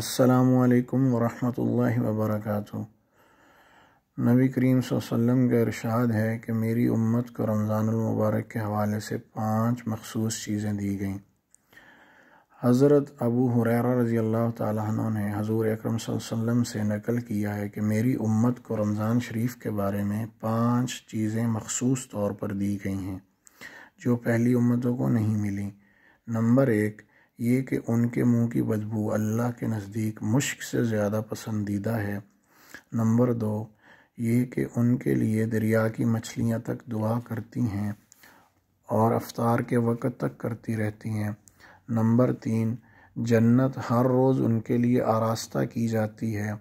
असलकम वरहमल वबरक नबी करीम सल्लम का इरशाद है कि मेरी उम्मत को रमज़ानमबारक के हवाले से पांच मखसूस चीज़ें दी गईं हज़रत अबू हुरर रज़ी अल्लाह तु ने हजूर अक्रम वसल्लम से नकल किया है कि मेरी उम्मत को रमज़ान शरीफ के बारे में पांच चीज़ें मखसूस तौर पर दी गई हैं जो पहली उम्मतों को नहीं मिली नंबर एक ये कि उनके मुंह की बदबू अल्लाह के नज़दीक मुश्क से ज़्यादा पसंदीदा है नंबर दो ये कि उनके लिए दरिया की मछलियाँ तक दुआ करती हैं और अफ्तार के वक़्त तक करती रहती हैं नंबर तीन जन्नत हर रोज़ उनके लिए आरास्ता की जाती है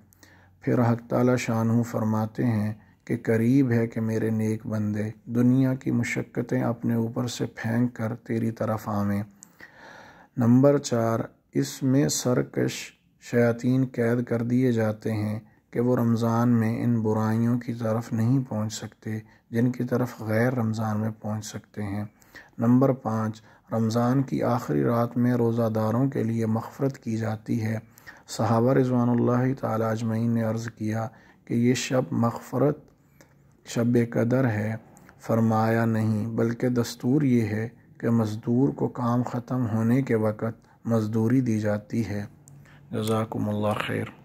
फिर हक ताला शानू फरमाते हैं कि करीब है कि मेरे नेक बंदे दुनिया की मशक्क़तें अपने ऊपर से फेंक कर तेरी तरफ आवें नंबर चार इसमें सरकश शयातीन कैद कर दिए जाते हैं कि वो रमज़ान में इन बुराइयों की तरफ नहीं पहुंच सकते जिनकी तरफ गैर रमज़ान में पहुंच सकते हैं नंबर पाँच रमज़ान की आखिरी रात में रोज़ादारों के लिए मफ़रत की जाती है सहाबा रिजवान तजमैन ने अर्ज़ किया कि ये शब मफ़रत शब कदर है फरमाया नहीं बल्कि दस्तूर ये है कि मज़दूर को काम ख़त्म होने के वक़्त मज़दूरी दी जाती है जजाकम्ला खैर